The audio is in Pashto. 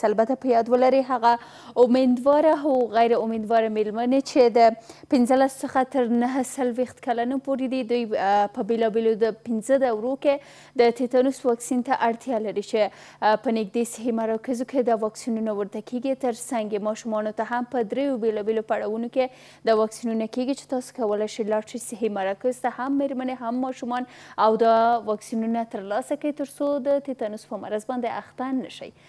چې البته په یاد ولري هغه امیدواره او غیر امیدواره میلمنې چې د 15 څخه تر 9 سلويخت کلنو پورې دي دوی په بیلابیلو د 15 دورو کې د تیتانوس واکسین ته اړتیا لري چې په نږدې صحي مراکزو کې د واکسینونو ورته کیږي تر څنګه ماشومانو ته هم په دریو بیلابیلو پړاوونو کې د واکسینونو کیږي چې تاسو کولای شئ لاړ شئ صحي مراکز ته هم میرمنې هم ماشومان او د واکسینونو ترلاسه کړئ ترڅو د تیتانوس په مرض باندې اخته نشئ